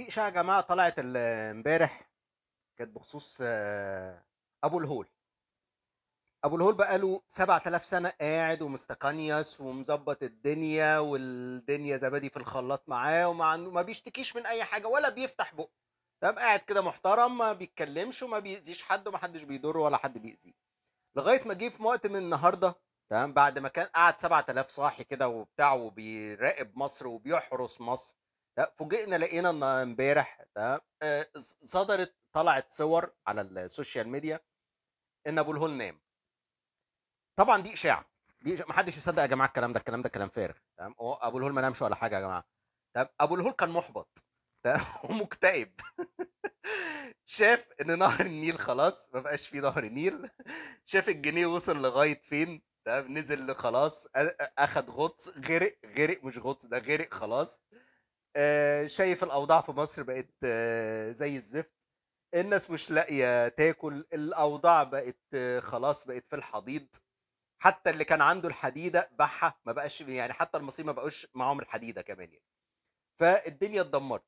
في اشاعه يا جماعه طلعت امبارح كانت بخصوص آه، ابو الهول ابو الهول بقى له 7000 سنه قاعد ومستقنيس ومظبط الدنيا والدنيا زبادي في الخلاط معاه وما ما بيشتكيش من اي حاجه ولا بيفتح بقه تمام قاعد كده محترم ما بيتكلمش وما بيأذيش حد وما حدش بيضره ولا حد بيأذيه لغايه ما جه في وقت من النهارده تمام بعد ما كان قعد 7000 صاحي كده وبتاع وبيراقب مصر وبيحرس مصر فوجئنا لقينا ان امبارح آه، صدرت طلعت صور على السوشيال ميديا ان ابو الهول نام طبعا دي اشاعه دي ما حدش يصدق يا جماعه الكلام ده الكلام ده كلام فارغ تمام ابو الهول ما نامش ولا حاجه يا جماعه طب ابو الهول كان محبط ومكتئب شاف ان نهر النيل خلاص ما بقاش فيه نهر النيل شاف الجنيه وصل لغايه فين تمام نزل خلاص اخد غطس غرق غرق مش غطس ده غرق خلاص آه، شايف الاوضاع في مصر بقت آه، زي الزفت الناس مش لاقيه تاكل الاوضاع بقت آه، خلاص بقت في الحضيض حتى اللي كان عنده الحديده باعها ما بقاش يعني حتى المصريين ما بقوش معاهم الحديده كمان يعني فالدنيا اتدمرت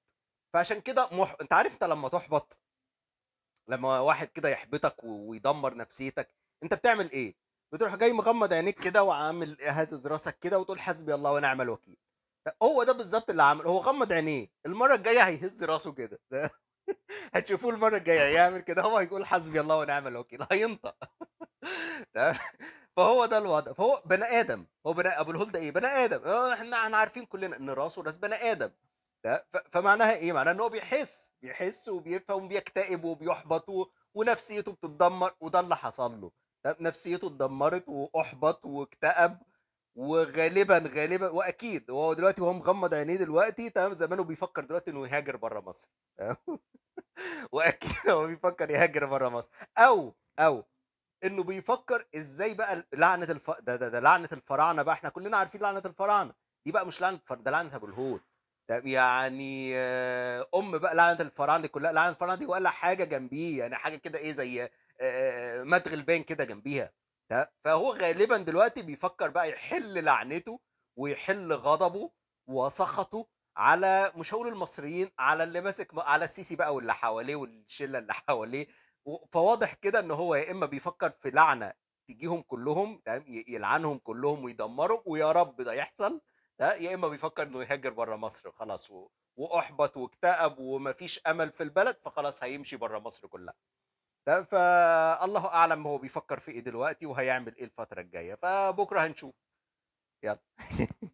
فعشان كده مح... انت عارف انت لما تحبط لما واحد كده يحبطك ويدمر نفسيتك انت بتعمل ايه بتروح جاي مغمض عينيك كده وعامل هازز راسك كده وتقول حسبي الله ونعم الوكيل هو ده بالظبط اللي عمله هو غمض عينيه المره الجايه هيهز راسه كده هتشوفوه المره الجايه يعمل كده هو هيقول حسبي الله ونعم الوكيل هينطق فهو ده الوضع فهو بني ادم هو بني ابو الهول ده ايه بني ادم آه، احنا احنا عارفين كلنا ان راسه راس بني ادم ده فمعناها ايه معناها ان هو بيحس بيحس وبيفهم وبيكتئب وبيحبط ونفسيته بتتدمر وده اللي حصل له نفسيته اتدمرت واحبط واكتئب وغالبا غالبا واكيد هو دلوقتي وهو مغمض عينيه دلوقتي تمام زمانه بيفكر دلوقتي انه يهاجر بره مصر واكيد هو بيفكر يهاجر بره مصر او او انه بيفكر ازاي بقى لعنه الف... ده, ده, ده لعنه الفراعنه بقى احنا كلنا عارفين لعنه الفراعنه دي بقى مش لعنه ده لعنه ابو الهول يعني آه، ام بقى لعنه الفراعنه دي كلها لعنه الفراعنه دي ولا حاجه جنبيه يعني حاجه كده ايه زي آه، آه، مدغ البان كده جنبيها فهو غالبا دلوقتي بيفكر بقى يحل لعنته ويحل غضبه وسخطه على مش هقول المصريين على اللي ماسك على السيسي بقى واللي حواليه والشله اللي حواليه فواضح كده ان هو يا اما بيفكر في لعنه تجيهم كلهم يلعنهم كلهم ويدمرهم ويا رب ده يحصل يا اما بيفكر انه يهاجر بره مصر خلاص واحبط واكتئب ومفيش امل في البلد فخلاص هيمشي بره مصر كلها ده فالله اعلم هو بيفكر في ايه دلوقتي وهيعمل ايه الفتره الجايه فبكره هنشوف يلا